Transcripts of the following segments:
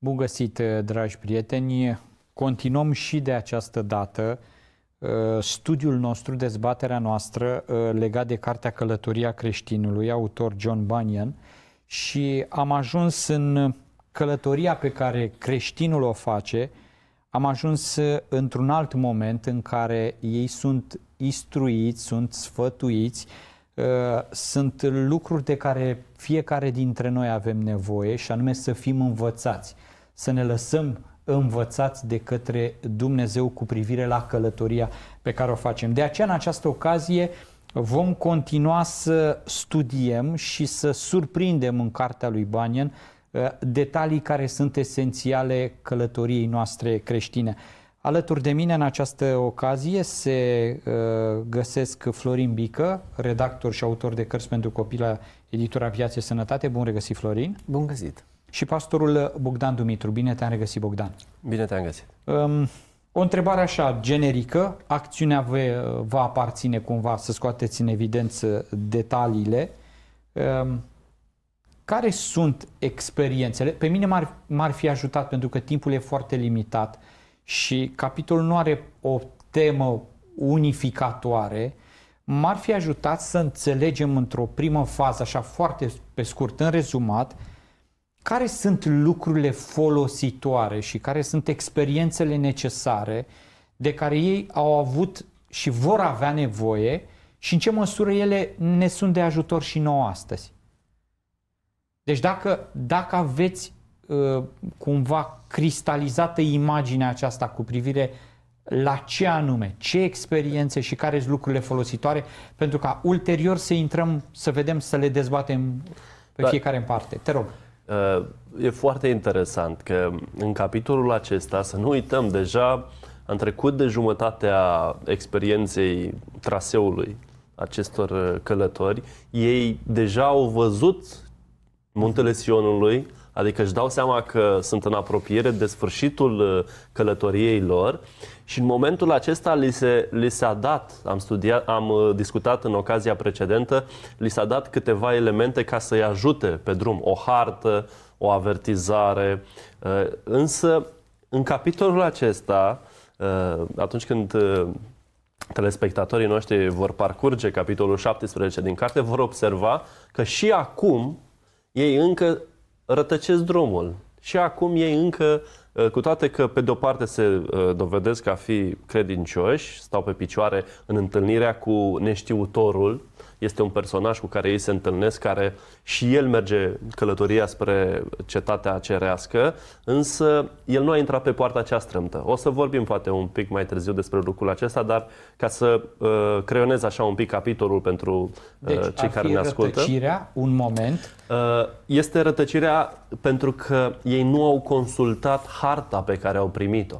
Bun găsit, uh, dragi prieteni! Continuăm și de această dată uh, studiul nostru, dezbaterea noastră uh, legat de cartea Călătoria creștinului, autor John Bunyan, și am ajuns în călătoria pe care creștinul o face, am ajuns într-un alt moment în care ei sunt instruiți, sunt sfătuiți, sunt lucruri de care fiecare dintre noi avem nevoie și anume să fim învățați să ne lăsăm învățați de către Dumnezeu cu privire la călătoria pe care o facem. De aceea, în această ocazie, vom continua să studiem și să surprindem în cartea lui Banian uh, detalii care sunt esențiale călătoriei noastre creștine. Alături de mine în această ocazie se uh, găsesc Florin Bică, redactor și autor de cărți pentru copii la editura Viație Sănătate. Bun regăsit, Florin! Bun găsit! și pastorul Bogdan Dumitru. Bine te-am regăsit, Bogdan. Bine te-am găsit. Um, o întrebare așa, generică, acțiunea vă, vă aparține cumva, să scoateți în evidență detaliile. Um, care sunt experiențele? Pe mine m-ar, m-ar fi ajutat pentru că timpul e foarte limitat și capitolul nu are o temă unificatoare, m-ar fi ajutat să înțelegem într-o primă fază, așa foarte pe scurt, în rezumat, uh, care sunt lucrurile folositoare și care sunt experiențele necesare de care ei au avut și vor avea nevoie și în ce măsură ele ne sunt de ajutor și nouă astăzi. Deci dacă, dacă aveți uh, cumva cristalizată imaginea aceasta cu privire la ce anume, ce experiențe și care sunt lucrurile folositoare, pentru ca ulterior să intrăm, să vedem, să le dezbatem pe da. fiecare în parte. Te rog. Uh, e foarte interesant că în capitolul acesta, să nu uităm, deja am trecut de jumătatea experienței traseului acestor uh, călători. Ei deja au văzut muntele Sionului, adică își dau seama că sunt în apropiere de sfârșitul uh, călătoriei lor și în momentul acesta li, se, li s-a dat, am, studiat, am uh, discutat în ocazia precedentă, li s-a dat câteva elemente ca să-i ajute pe drum, o hartă, o avertizare. Uh, însă, în capitolul acesta, uh, atunci când telespectatorii noștri vor parcurge capitolul 17 din carte, vor observa că și acum ei încă rătăcesc drumul. Și acum ei încă Uh, cu toate că pe de-o parte se uh, dovedesc a fi credincioși, stau pe picioare în întâlnirea cu neștiutorul, este un personaj cu care ei se întâlnesc, care și el merge călătoria spre cetatea cerească, însă el nu a intrat pe poarta cea strâmtă. O să vorbim poate un pic mai târziu despre lucrul acesta, dar ca să uh, creionez așa un pic capitolul pentru uh, deci, cei care ne ascultă. rătăcirea, un moment. Uh, este rătăcirea pentru că ei nu au consultat harta pe care au primit-o.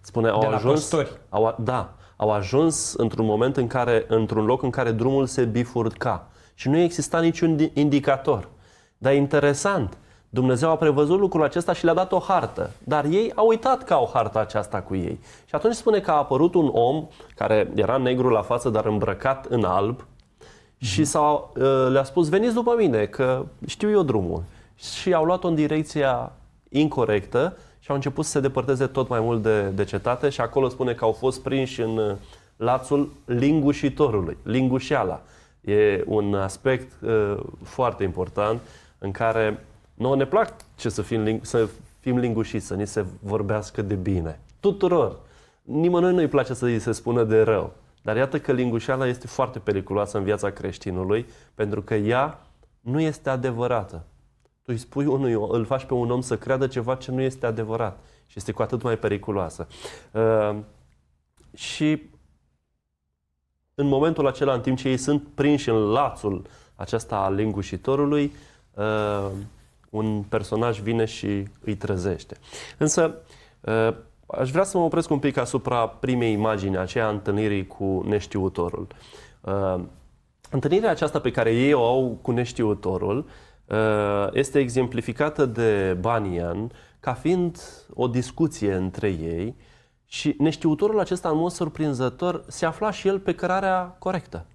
Spune, au de ajuns. La păstori. Au, da, au ajuns într-un moment în care, într-un loc în care drumul se bifurca și nu exista niciun indicator. Dar interesant, Dumnezeu a prevăzut lucrul acesta și le-a dat o hartă, dar ei au uitat că au harta aceasta cu ei. Și atunci spune că a apărut un om care era negru la față, dar îmbrăcat în alb, și s-a, uh, le-a spus, veniți după mine, că știu eu drumul. Și au luat-o în direcția incorrectă și au început să se depărteze tot mai mult de, de cetate și acolo spune că au fost prinși în uh, lațul lingușitorului, lingușeala. E un aspect uh, foarte important în care noi ne plac ce să fim, ling- să fim lingușiți, să ni se vorbească de bine. Tuturor. Nimănui nu-i place să îi se spună de rău. Dar iată că lingușeala este foarte periculoasă în viața creștinului pentru că ea nu este adevărată tu îi spui unui, îl faci pe un om să creadă ceva ce nu este adevărat și este cu atât mai periculoasă. Uh, și în momentul acela, în timp ce ei sunt prinși în lațul acesta al lingușitorului, uh, un personaj vine și îi trezește. Însă, uh, aș vrea să mă opresc un pic asupra primei imagini, aceea întâlnirii cu neștiutorul. Uh, întâlnirea aceasta pe care ei o au cu neștiutorul uh, Eh, este exemplificată de Banian ca fiind o discuție între ei și neștiutorul acesta, în mod surprinzător, se afla și el pe cărarea corectă.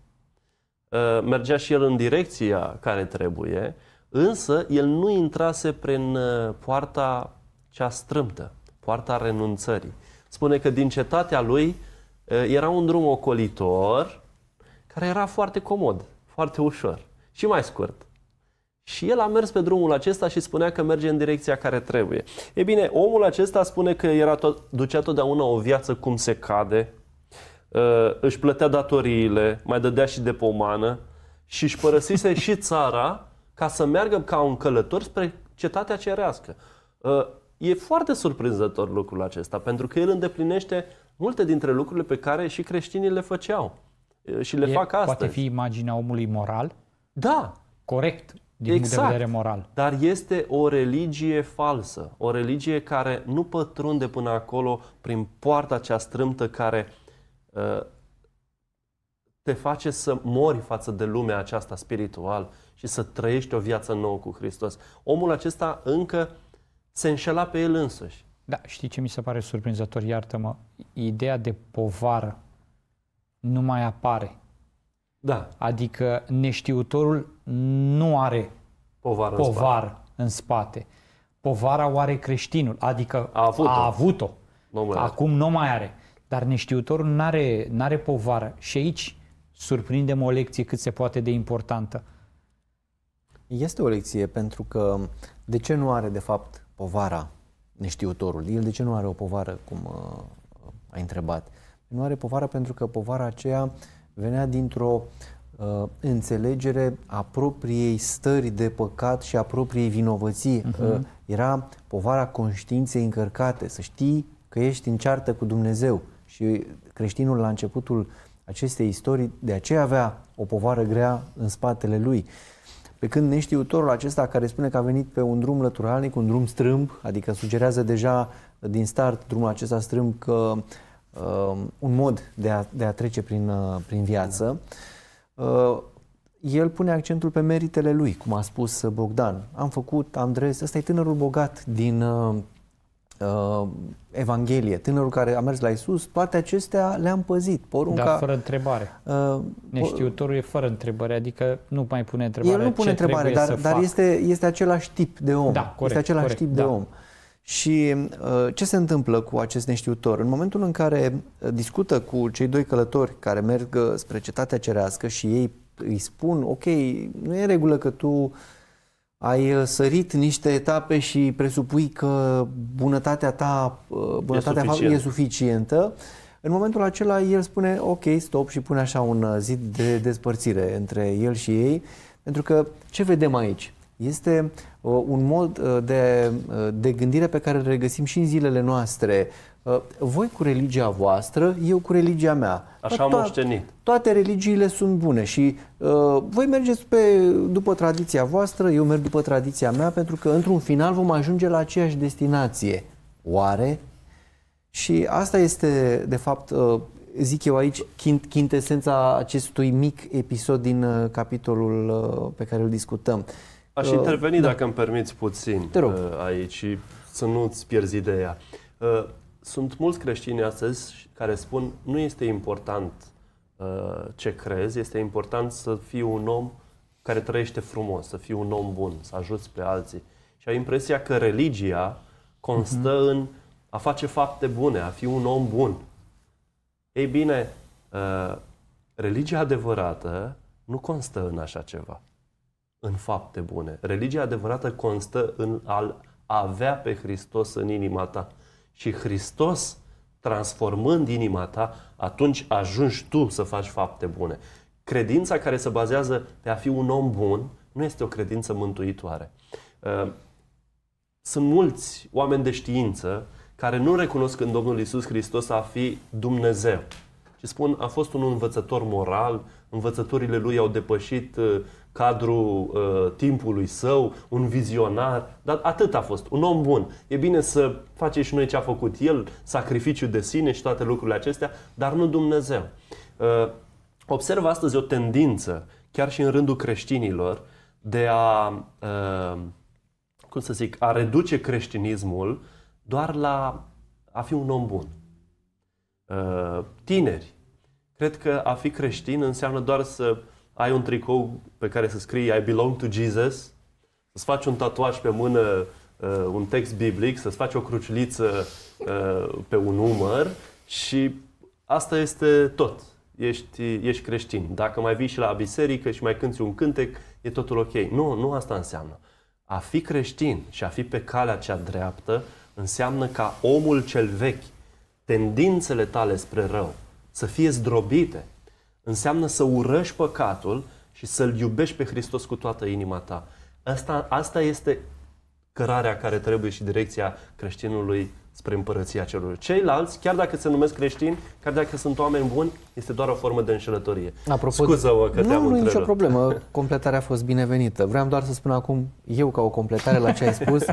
Eh, mergea și el în direcția care trebuie, însă el nu intrase prin eh, poarta cea strâmtă, poarta renunțării. Spune că din cetatea lui era un drum ocolitor care era foarte comod, foarte ușor și mai scurt. Și el a mers pe drumul acesta și spunea că merge în direcția care trebuie. E bine, omul acesta spune că era tot, ducea totdeauna o viață cum se cade, ă, își plătea datoriile, mai dădea și de pomană și își părăsise și țara ca să meargă ca un călător spre cetatea cerească. Ă, e foarte surprinzător lucrul acesta, pentru că el îndeplinește multe dintre lucrurile pe care și creștinii le făceau ă, și le e, fac astăzi. Poate fi imaginea omului moral? Da. Corect din exact. punct de exact. vedere moral. Dar este o religie falsă, o religie care nu pătrunde până acolo prin poarta cea strâmtă care uh, te face să mori față de lumea aceasta spiritual și să trăiești o viață nouă cu Hristos. Omul acesta încă se înșela pe el însuși. Da, știi ce mi se pare surprinzător, iartă-mă, ideea de povară nu mai apare da. Adică neștiutorul nu are povară, în, în, spate. în spate. Povara o are creștinul, adică a avut-o. A avut-o. Nu Acum nu mai are. Dar neștiutorul nu are n-are povară. Și aici surprindem o lecție cât se poate de importantă. Este o lecție pentru că de ce nu are de fapt povara neștiutorul? El de ce nu are o povară, cum uh, a întrebat? Nu are povara pentru că povara aceea venea dintr-o uh, înțelegere a propriei stări de păcat și a propriei vinovății. Uh-huh. Uh, era povara conștiinței încărcate, să știi că ești în ceartă cu Dumnezeu. Și creștinul la începutul acestei istorii de aceea avea o povară grea în spatele lui. Pe când neștiutorul acesta care spune că a venit pe un drum lăturalnic, un drum strâmb, adică sugerează deja din start drumul acesta strâmb că Um, un mod de a, de a trece prin, uh, prin viață, Da. el pune accentul pe meritele lui, cum a spus uh, Bogdan. Am făcut, am dres, ăsta e tânărul bogat din uh, Evanghelie, tânărul care a mers la Isus, toate acestea le-am păzit. Porunca, Dar fără întrebare. Uh, Neștiutorul e fără întrebare, adică nu mai pune întrebare. El nu pune întrebare, dar, dar este, este același tip de om. Da, corect, este același corect, tip da. de om. Uh, și uh, ce se întâmplă cu acest neștiutor? În momentul în care uh, discută cu cei doi călători care merg uh, spre cetatea cerească și ei îi spun, ok, nu e regulă că tu ai sărit niște etape și presupui că bunătatea ta, bunătatea e, suficient. e suficientă, în momentul acela el spune, ok, stop și pune așa un zid de despărțire între el și ei, pentru că ce vedem aici? Este uh, un mod uh, de, uh, de gândire pe care îl regăsim și în zilele noastre. Uh, voi cu religia voastră, eu cu religia mea. Așa am moștenit. To- toate religiile sunt bune și uh, voi mergeți pe, după tradiția voastră, eu merg după tradiția mea, pentru că într-un final vom ajunge la aceeași destinație. Oare? Și asta este, de fapt, uh, zic eu aici, chintesența acestui mic episod din uh, capitolul uh, pe care îl discutăm. Uh, Aș uh, interveni, da. dacă îmi permiți puțin uh, aici să nu-ți pierzi ideea. Uh, sunt mulți creștini astăzi care spun nu este important ce crezi, este important să fii un om care trăiește frumos, să fii un om bun, să ajuți pe alții. Și ai impresia că religia constă uh-huh. în a face fapte bune, a fi un om bun. Ei bine, religia adevărată nu constă în așa ceva în fapte bune. Religia adevărată constă în a avea pe Hristos în inima ta. Și Hristos, transformând inima ta, atunci ajungi tu să faci fapte bune. Credința care se bazează pe a fi un om bun nu este o credință mântuitoare. Ă, sunt mulți oameni de știință care nu recunosc în Domnul Isus Hristos a fi Dumnezeu. Și spun, a fost un învățător moral, învățăturile lui au depășit ă, cadrul uh, timpului său, un vizionar, dar atât a fost, un om bun. E bine să facem și noi ce a făcut el, sacrificiul de sine și toate lucrurile acestea, dar nu Dumnezeu. Uh, observ astăzi o tendință, chiar și în rândul creștinilor, de a, uh, cum să zic, a reduce creștinismul doar la a fi un om bun. Uh, tineri, cred că a fi creștin înseamnă doar să ai un tricou pe care să scrii I belong to Jesus, să-ți faci un tatuaj pe mână, uh, un text biblic, să-ți faci o cruciuliță uh, pe un număr și asta este tot. Ești, ești creștin. Dacă mai vii și la biserică și mai cânti un cântec, e totul ok. Nu, nu asta înseamnă. A fi creștin și a fi pe calea cea dreaptă înseamnă ca omul cel vechi, tendințele tale spre rău, să fie zdrobite, Înseamnă să urăști păcatul și să-L iubești pe Hristos cu toată inima ta. Asta, asta este cărarea care trebuie și direcția creștinului spre împărăția celor. Ceilalți, chiar dacă se numesc creștini, chiar dacă sunt oameni buni, este doar o formă de înșelătorie. Apropo, Scuză-mă că nu, te-am Nu, nu nicio problemă. Completarea a fost binevenită. Vreau doar să spun acum, eu ca o completare la ce ai spus,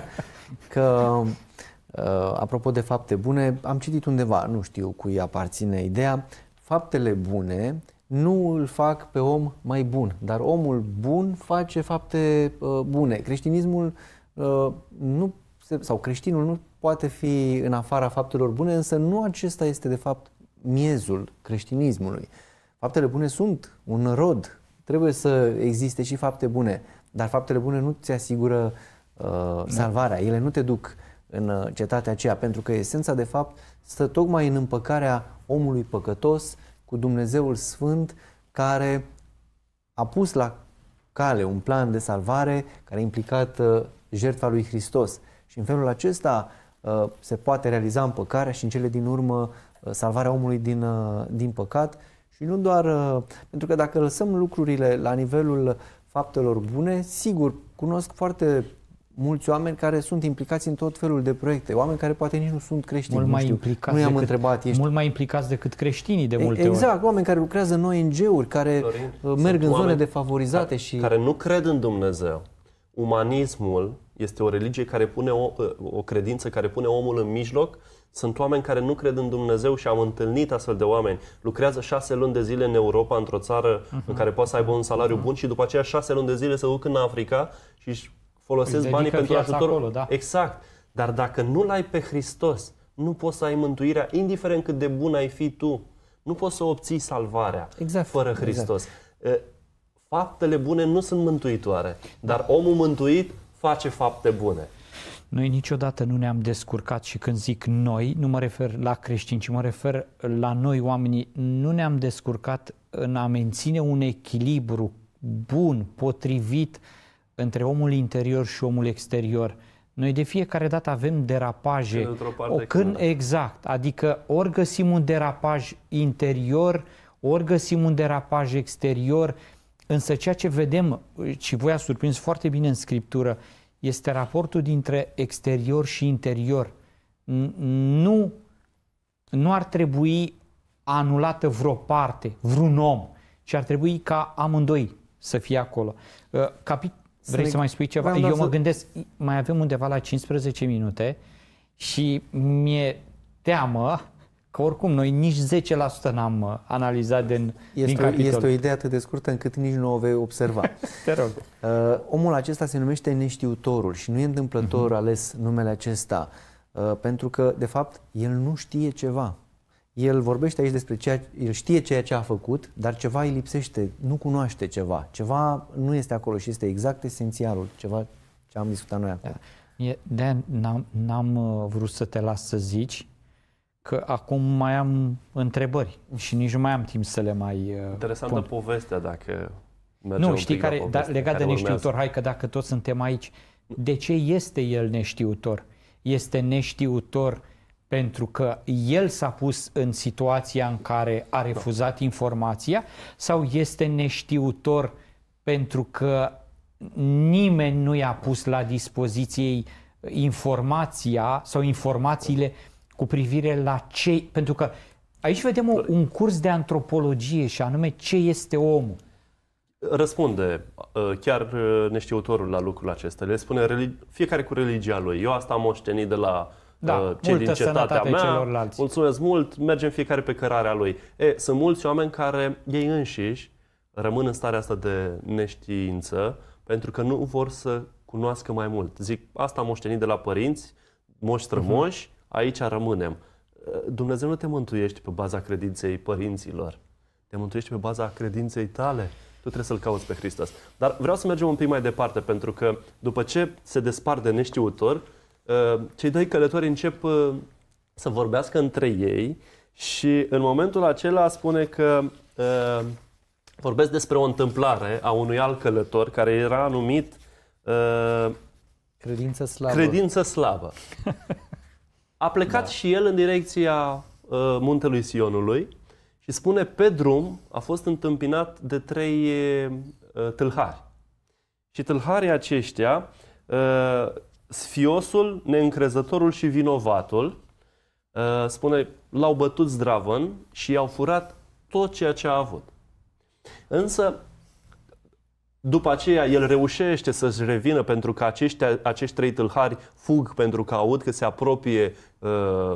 că uh, apropo de fapte bune, am citit undeva, nu știu cui aparține ideea, faptele bune nu îl fac pe om mai bun, dar omul bun face fapte uh, bune. Creștinismul uh, nu se, sau creștinul nu poate fi în afara faptelor bune, însă nu acesta este de fapt miezul creștinismului. Faptele bune sunt un rod, trebuie să existe și fapte bune, dar faptele bune nu ți asigură uh, da. salvarea, ele nu te duc în uh, cetatea aceea, pentru că esența de fapt stă tocmai în împăcarea omului păcătos cu Dumnezeul Sfânt care a pus la cale un plan de salvare care a implicat uh, jertfa lui Hristos. Și în felul acesta uh, se poate realiza împăcarea și în cele din urmă uh, salvarea omului din, din păcat și nu doar pentru că dacă lăsăm lucrurile la nivelul faptelor bune, sigur, cunosc foarte mulți oameni care sunt implicați în tot felul de proiecte, oameni care poate nici nu sunt creștini. Mult mai nu, implicați nu i-am decât, întrebat. Ești... Mult mai implicați decât creștinii de multe exact, ori. Exact, oameni care lucrează în ONG-uri, care Florin, uh, merg în zone defavorizate care, și... Care nu cred în Dumnezeu. Umanismul este o religie care pune o, uh, o credință care pune omul în mijloc. Sunt oameni care nu cred în Dumnezeu și am întâlnit astfel de oameni. Lucrează șase luni de zile în Europa, într-o țară uh-huh. în mhm. care poate să aibă un salariu uh-huh. bun și după aceea șase luni de zile se duc în Africa și folosesc banii pentru ajutor. Acolo, da. Exact. Dar dacă nu l-ai pe Hristos, nu poți să ai mântuirea, indiferent cât de bun ai fi tu. Nu poți să obții salvarea exact. fără exact. Hristos. Exact. Faptele bune nu sunt mântuitoare, dar omul mântuit face fapte bune. Noi niciodată nu ne-am descurcat și când zic noi, nu mă refer la creștini, ci mă refer la noi oamenii, nu ne-am descurcat în a menține un echilibru bun, potrivit, uh, între omul interior și omul exterior. Noi de fiecare dată avem derapaje. Când parte, o când, când exact. Adică ori găsim un derapaj interior, ori găsim un derapaj exterior, însă ceea ce vedem, și voi a surprins foarte bine în scriptură, este raportul dintre exterior și interior. Nu, nu ar trebui anulată vreo parte, vreun om, ci ar trebui ca amândoi să fie acolo. Ă, capit- Vrei să, mai spui ceva? Eu mă gândesc, mai avem undeva la 15 minute și mi-e teamă că oricum noi nici 10% n-am uh, analizat din, este din capitol. Este o idee atât de scurtă încât nici nu o vei observa. Te rog. Uh, omul acesta se numește neștiutorul și nu e întâmplător uh-huh. ales numele acesta, uh, pentru că, de fapt, el nu știe ceva el vorbește aici despre ceea, el știe ceea ce a făcut, dar ceva îi lipsește, nu cunoaște ceva, ceva nu este acolo și este exact esențialul, ceva ce am discutat noi acum. De da. n-am, n-am uh, vrut să te las să zici că acum mai am întrebări și nici nu mai am timp să le mai uh, Interesantă pun. povestea dacă Nu, știi care, da, legat care de neștiutor, urmează. hai că dacă toți suntem aici, de ce este el neștiutor? Este neștiutor pentru că el s-a pus în situația în care a refuzat informația sau este neștiutor pentru că nimeni nu i-a pus la dispoziție informația sau informațiile cu privire la ce... Pentru că aici vedem o, un curs de antropologie și anume ce este omul. Răspunde uh, chiar uh, neștiutorul la lucrul acesta. Le spune fiecare cu religia lui. Eu asta am moștenit de la da, uh, cei din cetatea mea. Celorlalți. Mulțumesc mult, mergem fiecare pe cărarea lui. E, sunt mulți oameni care ei înșiși rămân în starea asta de neștiință pentru că nu vor să cunoască mai mult. Zic, asta am moștenit de la părinți, moși strămoși, uh-huh. aici rămânem. Uh, Dumnezeu nu te mântuiești pe baza credinței părinților. Te mântuiești pe baza credinței tale. Tu trebuie să-L cauți pe Hristos. Dar vreau să mergem un pic mai departe, pentru că după ce se despart de neștiutor, Ehm, cei doi călători încep ehm, să vorbească între ei și în momentul acela spune că ehm, vorbesc despre o întâmplare a unui alt călător care era numit Credință slabă. Credință slabă. A plecat da. și el în direcția uh, muntelui Sionului și spune pe drum a fost întâmpinat de trei uh, tâlhari. Și tâlharii aceștia uh, sfiosul, neîncrezătorul și vinovatul, uh, spune, l-au bătut zdravân și i-au furat tot ceea ce a avut. Însă, după aceea, el reușește să-și revină pentru că acești, acești trei tâlhari fug pentru că aud că se apropie uh,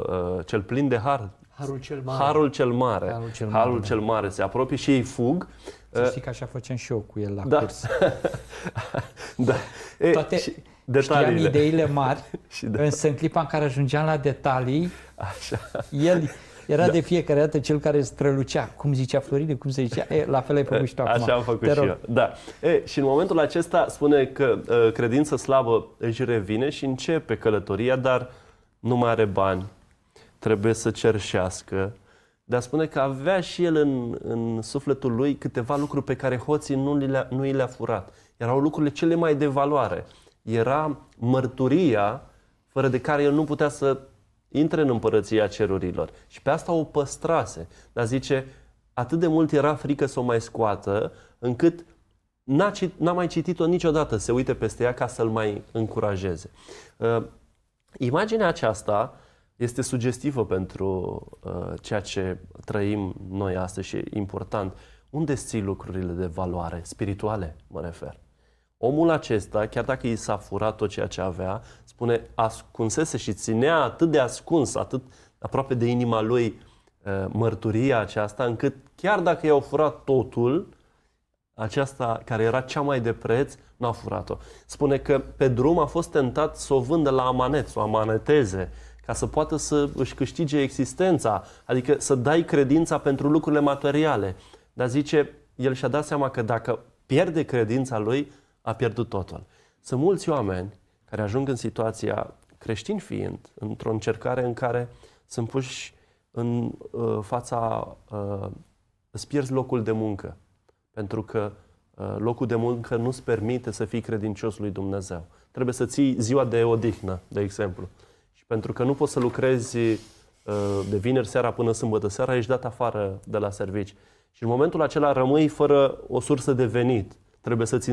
uh, cel plin de har. Harul cel mare. Harul cel mare. Harul cel mare, Harul cel mare se apropie și ei fug. Să uh, știi că așa făceam și eu cu el la da. curs. da. E, Toate... Și detaliile. știam ideile mari, și de... însă în clipa în care ajungeam la detalii, Așa. el era da. de fiecare dată cel care strălucea. Cum zicea Florine, cum se zicea? E, la fel ai făcut și tu Așa acum. Așa am făcut Te și rog. eu. Da. E, și în momentul acesta spune că uh, credința slabă își revine și începe călătoria, dar nu mai are bani, trebuie să cerșească. Dar spune că avea și el în, în sufletul lui câteva lucruri pe care hoții nu, le, nu i le-a furat. Erau lucrurile cele mai de valoare era mărturia fără de care el nu putea să intre în împărăția cerurilor. Și pe asta o păstrase. Dar zice, atât de mult era frică să o mai scoată, încât n-a, cit, n-a mai citit-o niciodată, se uite peste ea ca să-l mai încurajeze. Uh, imaginea aceasta este sugestivă pentru uh, ceea ce trăim noi astăzi și e important. Unde ții lucrurile de valoare spirituale, mă refer? Omul acesta, chiar dacă i s-a furat tot ceea ce avea, spune, ascunsese și ținea atât de ascuns, atât aproape de inima lui uh, mărturia aceasta, încât chiar dacă i-au furat totul, aceasta care era cea mai de preț, n-a furat-o. Spune că pe drum a fost tentat să o vândă la amanet, să o amaneteze, ca să poată să își câștige existența, adică să dai credința pentru lucrurile materiale. Dar zice, el și-a dat seama că dacă pierde credința lui, a pierdut totul. Sunt mulți oameni care ajung în situația, creștin fiind, într-o încercare în care sunt puși în uh, fața, uh, îți pierzi locul de muncă, pentru că uh, locul de muncă nu-ți permite să fii credincios lui Dumnezeu. Trebuie să ții ziua de odihnă, de exemplu. Și pentru că nu poți să lucrezi uh, de vineri seara până sâmbătă seara, ești dat afară de la servici. Și în momentul acela rămâi fără o sursă de venit. Trebuie să-ți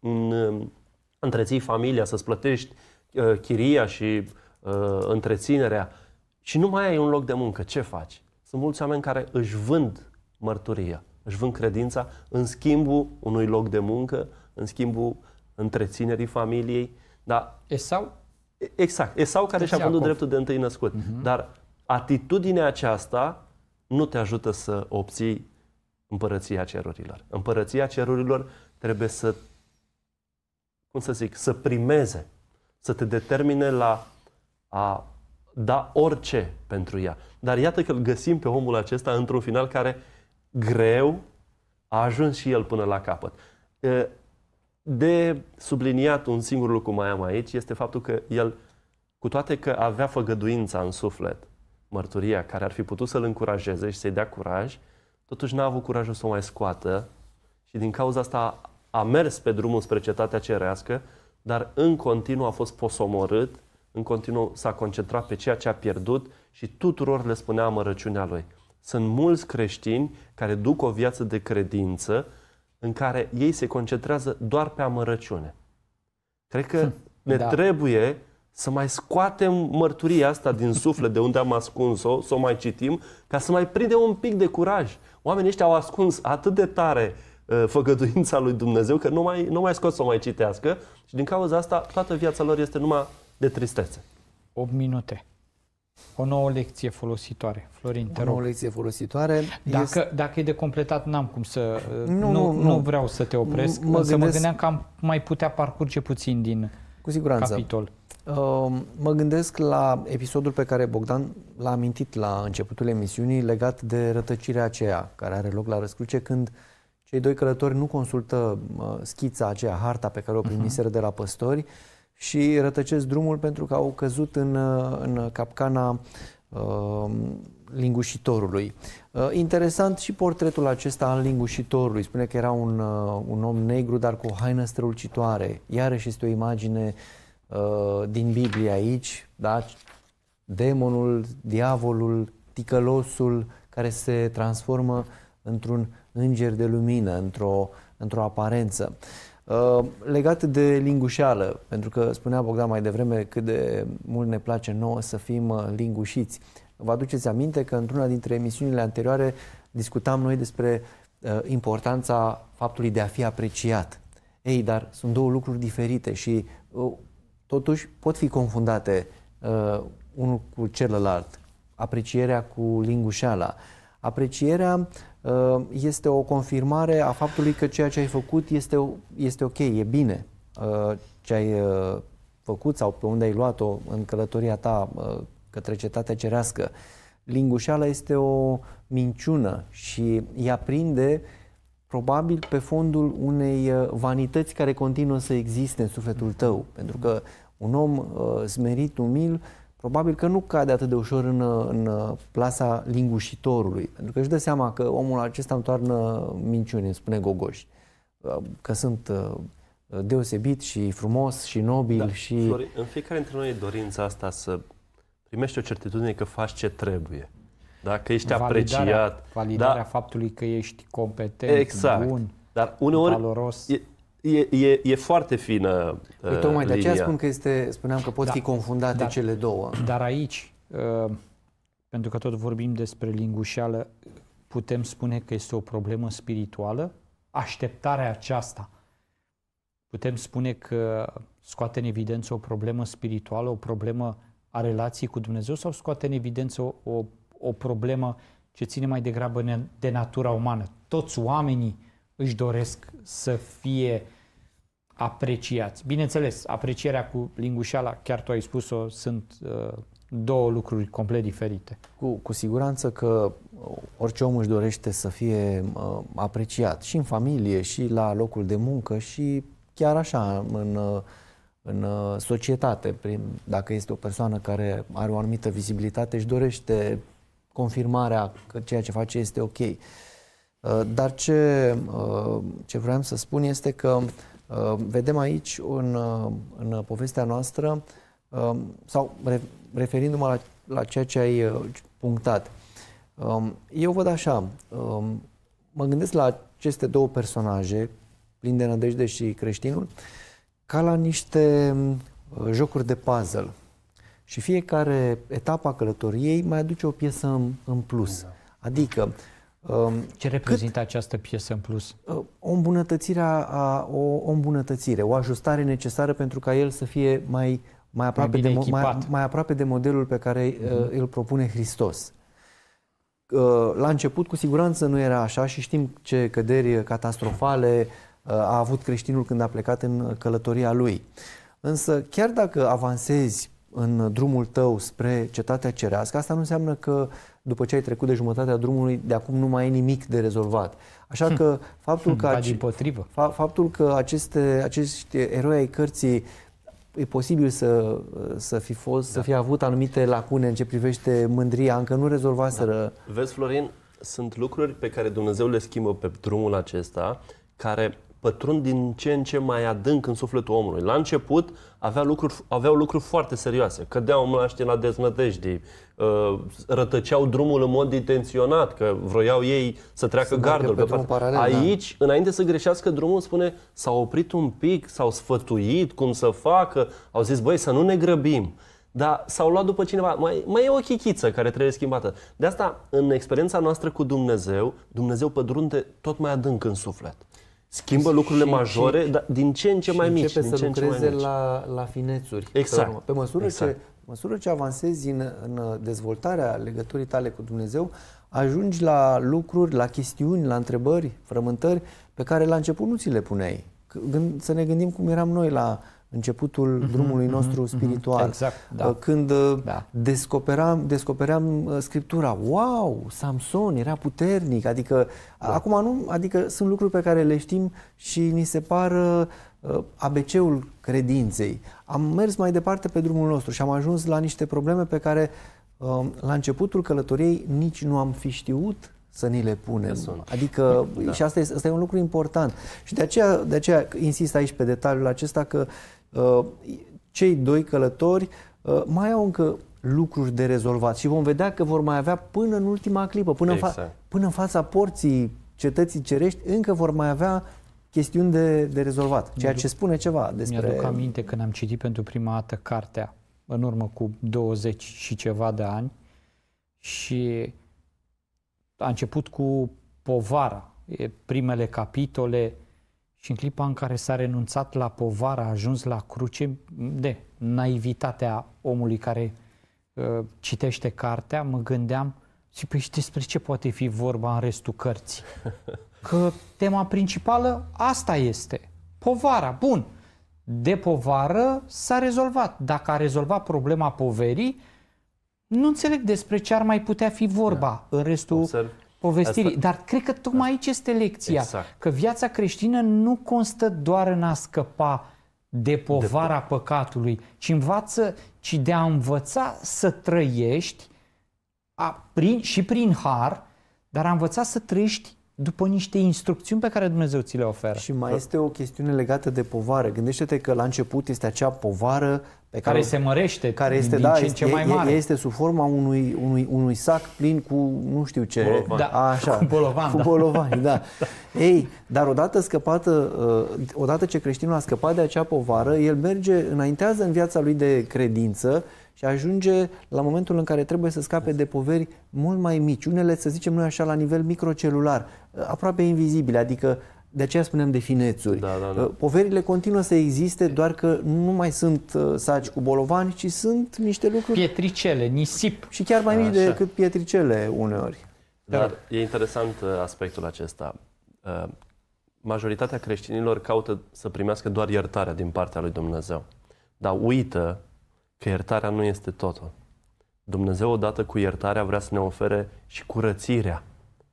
Um, întreții familia, să-ți plătești uh, chiria și uh, întreținerea și nu mai ai un loc de muncă, ce faci? Sunt mulți oameni care își vând mărturia, își vând credința în schimbul unui loc de muncă, în schimbul întreținerii familiei. Dar, sau? Exact, sau care deci și-a vândut dreptul de întâi născut. Uh-huh. Dar atitudinea aceasta nu te ajută să obții împărăția cerurilor. Împărăția cerurilor trebuie să cum să zic, să primeze, să te determine la a da orice pentru ea. Dar iată că îl găsim pe omul acesta într-un final care greu a ajuns și el până la capăt. De subliniat un singur lucru mai am aici este faptul că el, cu toate că avea făgăduința în suflet, mărturia care ar fi putut să-l încurajeze și să-i dea curaj, totuși n-a avut curajul să o mai scoată și din cauza asta a mers pe drumul spre cetatea cerească, dar în continuu a fost posomorât, în continuu s-a concentrat pe ceea ce a pierdut și tuturor le spunea amărăciunea lui. Sunt mulți creștini care duc o viață de credință în care ei se concentrează doar pe amărăciune. Cred că hm, ne da. trebuie să mai scoatem mărturia asta din suflet de unde am ascuns-o, să o mai citim, ca să mai prindem un pic de curaj. Oamenii ăștia au ascuns atât de tare Uh, făgăduința lui Dumnezeu, că nu mai, nu mai scot să o mai citească și din cauza asta toată viața lor este numai de tristețe. 8 minute. O nouă lecție folositoare. Florin, te rog. O nouă lecție folositoare. Dacă, este... dacă e de completat, n-am cum să... Uh, nu, nu, nu, nu vreau să te opresc, mă însă gândesc... mă gândeam că am mai putea parcurge puțin din Cu siguranță. capitol. Uh, mă gândesc la episodul pe care Bogdan l-a amintit la începutul emisiunii legat de rătăcirea aceea care are loc la răscruce când uh, cei doi călători nu consultă schița aceea, harta pe care o mhm. primiseră uh-huh. de la păstori și rătăcesc drumul pentru că au căzut în, în capcana uh, lingușitorului. Uh, interesant și portretul acesta al lingușitorului. Spune că era un, uh, un om negru, dar cu o haină strălucitoare. Iarăși este o imagine uh, din Biblie aici, da? demonul, diavolul, ticălosul care se transformă într-un îngeri de lumină într-o, într-o aparență. Uh, legat de lingușeală, pentru că spunea Bogdan mai devreme cât de mult ne place nouă să fim uh, lingușiți. Vă aduceți aminte că într-una dintre emisiunile anterioare discutam noi despre uh, importanța faptului de a fi apreciat. Ei, dar sunt două lucruri diferite și totuși pot fi confundate uh, unul cu celălalt. Aprecierea cu lingușeala. Aprecierea Uh, este o confirmare a faptului că ceea ce ai făcut este, este ok, e bine uh, ce ai uh, făcut sau pe unde ai luat-o în călătoria ta către cetatea cerească. Lingușeala este o minciună și ea prinde probabil pe fondul unei vanități care continuă să existe în sufletul tău. Pentru că un om smerit, umil, probabil că nu cade atât de ușor în, în plasa lingușitorului, pentru că își dă seama că omul acesta toarnă minciuni, îmi spune gogoși, că sunt uh, deosebit și frumos și nobil da, și... Flori, în fiecare dintre noi e dorința asta să primești o certitudine că faci ce trebuie. Da? Că ești validarea, apreciat. Validarea da? faptului că ești competent, exact. bun, Dar uneori valoros. E, E, e, e foarte fină uh, Uite, Tocmai de aceea spun că este, spuneam că pot da, fi confundate da, cele două. Dar aici, uh, pentru că tot vorbim despre lingușeală, putem spune că este o problemă spirituală? Așteptarea aceasta. Putem spune că scoate în evidență o problemă spirituală, o problemă a relației cu Dumnezeu sau scoate în evidență o, o, o problemă ce ține mai degrabă de natura umană? Toți oamenii își doresc să fie apreciați. Bineînțeles, aprecierea cu lingușeala, chiar tu ai spus-o, sunt uh, două lucruri complet diferite. Cu, cu siguranță că orice om își dorește să fie uh, apreciat și în familie, și la locul de muncă, și chiar așa în, uh, în uh, societate. Prin, dacă este o persoană care are o anumită vizibilitate, își dorește confirmarea că ceea ce face este ok. Uh, Uh, dar ce, uh, ce vreau să spun este că uh, vedem aici în, în povestea noastră, sau referindu-mă la, la ceea ce ai punctat, um, eu văd așa, um, mă gândesc la aceste două personaje, plin de nădejde și creștinul, ca la niște jocuri de puzzle. Și fiecare etapă a călătoriei mai aduce o piesă în, în plus. Da. Adică, Um, ce reprezintă cât, această piesă în plus? Uh, o îmbunătățire, a, o, o îmbunătățire, o ajustare necesară pentru ca el să fie mai, mai, aproape, mai, de, mai, mai aproape de modelul pe care mm-hmm. îl propune Hristos. Uh, la început, cu siguranță, nu era așa și știm ce căderi catastrofale a avut creștinul când a plecat în călătoria lui. Însă, chiar dacă avansezi în drumul tău spre cetatea cerească, asta nu înseamnă că după ce ai trecut de jumătatea drumului, de acum nu mai e nimic de rezolvat. Așa hm. că faptul că, ace- Fa- faptul că aceste, acești eroi ai cărții e posibil să, să fi fost, da. să fi avut anumite lacune în ce privește mândria, încă nu rezolvaseră. Da. Vezi, Florin, sunt lucruri pe care Dumnezeu le schimbă pe drumul acesta, care pătrund din ce în ce mai adânc în sufletul omului. La început avea lucruri, aveau lucruri foarte serioase. Cădeau mlaște la deznădejde, uh, rătăceau drumul în mod intenționat, că vroiau ei să treacă să gardul. Pe drum paralel, da. Aici, da. înainte să greșească drumul, spune, s-au oprit un pic, s-au sfătuit cum să facă, au zis, băi, să nu ne grăbim dar s-au luat după cineva. Mai, mai e o chichiță care trebuie schimbată. De asta, în experiența noastră cu Dumnezeu, Dumnezeu pătrunde tot mai adânc în suflet. Schimbă lucrurile și, majore, și, dar din ce în ce mai mici. Începe din să ce lucreze mai la, la finețuri. Exact. Pe, pe măsură, exact. ce, măsură ce avansezi în, în dezvoltarea legăturii tale cu Dumnezeu, ajungi la lucruri, la chestiuni, la întrebări, frământări pe care la început nu ți le puneai. Gând, să ne gândim cum eram noi la începutul mm-hmm, drumului mhm, nostru mm-hmm, spiritual. Exact, da. Uh, când uh, da. descoperam, descoperam uh, Scriptura, wow, Samson era puternic, adică da. acum nu, adică sunt lucruri pe care le știm și ni se pară ABC-ul credinței. Am mers mai departe pe drumul nostru și am ajuns la niște probleme pe care la începutul călătoriei nici nu am fi știut să ni le punem. Adică, da. și asta e, asta e un lucru important. Și de aceea, de aceea insist aici pe detaliul acesta că uh, Uh, cei doi călători uh, mai au încă lucruri de rezolvat și vom vedea că vor mai avea până în ultima clipă, până, exact. în, fa- exact. până în fața porții cetății cerești, încă vor mai avea chestiuni de, de rezolvat, ceea ce spune ceva despre... Mi-aduc aminte când am citit pentru prima dată cartea, în urmă cu 20 și ceva de ani, și a început cu povara, primele capitole, și în clipa în care s-a renunțat la povara, a ajuns la cruce, de naivitatea omului care uh, citește cartea, mă gândeam, și păi și despre ce poate fi vorba în restul cărții? Că tema principală asta este. Povara, bun. De povară s-a rezolvat. Dacă a rezolvat problema poverii, nu înțeleg despre ce ar mai putea fi vorba da. în restul Observ povestirii. Asta... Dar cred că tocmai aici este lecția. Exact. Că viața creștină nu constă doar în a scăpa de povara de... păcatului, ci învață, ci de a învăța să trăiești a, prin, și prin har, dar a învăța să trăiești după niște instrucțiuni pe care Dumnezeu ți le oferă. Și mai este o chestiune legată de povară. Gândește-te că la început este acea povară pe care, care se mărește care este, din da, ce este, ce mai mare. Este sub forma unui, unui, unui sac plin cu nu știu ce. Bolovan. Da, așa, cu bolovan. Cu da. bolovan, da. da. Ei, dar odată scăpată, uh, odată ce creștinul a scăpat de acea povară, el merge, înaintează în viața lui de credință și ajunge la momentul în care trebuie să scape de poveri mult mai mici, unele, să zicem noi așa, la nivel microcelular, aproape invizibile, adică de aceea spunem de finețuri. Da, da, da. Uh, poverile continuă să existe, doar că nu mai sunt uh, saci cu bolovani, ci sunt niște lucruri... Pietricele, nisip. Și chiar mai mici decât pietricele uneori. Da. Dar e interesant uh, aspectul acesta. Majoritatea creștinilor caută să primească doar iertarea din partea lui Dumnezeu. Dar uită că iertarea nu este totul. Dumnezeu odată cu iertarea vrea să ne ofere și curățirea.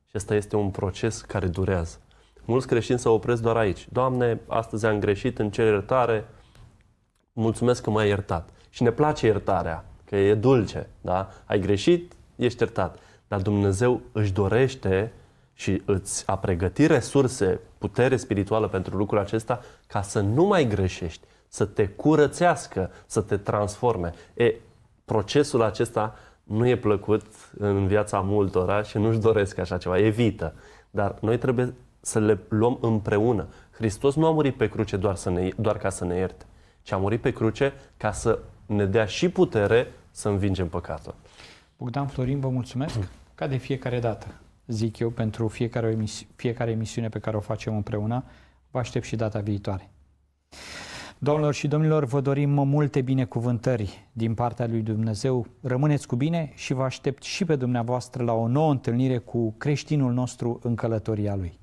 Și asta este un proces care durează. Mulți creștini se opresc doar aici. Doamne, astăzi am greșit, în cer iertare, mulțumesc că m-ai iertat. Și ne place iertarea, că e dulce, da? Ai greșit, ești iertat. Dar Dumnezeu își dorește și îți a pregătit resurse, putere spirituală pentru lucrul acesta ca să nu mai greșești, să te curățească, să te transforme. E, procesul acesta nu e plăcut în viața multora și nu-și doresc așa ceva, evită. Dar noi trebuie să le luăm împreună. Hristos nu a murit pe cruce doar, să ne, doar ca să ne ierte, ci a murit pe cruce ca să ne dea și putere să învingem păcatul. Bogdan Florin, vă mulțumesc, hmm. ca de fiecare dată, zic eu, pentru fiecare, emisi- fiecare emisiune pe care o facem împreună. Vă aștept și data viitoare. Domnilor și domnilor, vă dorim multe binecuvântări din partea lui Dumnezeu. Rămâneți cu bine și vă aștept și pe dumneavoastră la o nouă întâlnire cu creștinul nostru în călătoria lui.